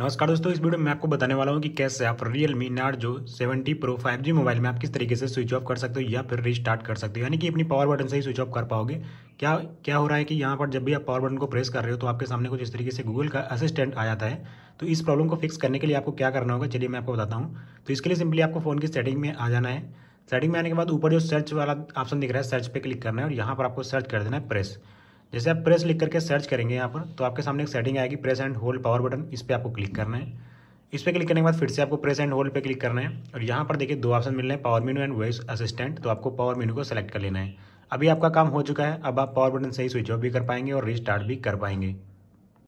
नमस्कार दोस्तों इस वीडियो में मैं आपको बताने वाला हूँ कि कैसे आप रियल मी जो seventy pro five G mobile में आप किस तरीके से स्विच ऑफ कर सकते हो या फिर रिस्टार्ट कर सकते हो यानी कि अपनी पावर बटन से ही स्विच ऑफ कर पाओगे क्या क्या हो रहा है कि यहाँ पर जब भी आप पावर बटन को प्रेस कर रहे हो तो आपके सामने कुछ इस तरीके से गूगल का असिस्टेंट आ जाता है तो इस प्रॉब्लम को फिक्स करने के लिए आपको क्या करना होगा चलिए मैं आपको बताता हूँ तो इसके लिए सिंपली आपको फ़ोन की सेटिंग में आ जाना है सेटिंग में आने के बाद ऊपर जो सर्च वाला ऑप्शन दिख रहा है सर्च पर क्लिक करना है और यहाँ पर आपको सर्च कर देना है प्रेस जैसे आप प्रेस लिख करके सर्च करेंगे यहाँ पर तो आपके सामने एक सेटिंग आएगी press and hold power button इस पर आपको क्लिक करना है इस पर क्लिक करने के बाद फिर से आपको प्रेस एंड होल्ड पे क्लिक करना है और यहाँ पर देखिए दो ऑप्शन मिल रहे हैं power menu and voice assistant तो आपको पावर मीनू को सेलेक्ट कर लेना है अभी आपका काम हो चुका है अब आप पावर बटन से ही स्विच ऑफ भी कर पाएंगे और रिस्टार्ट भी कर पाएंगे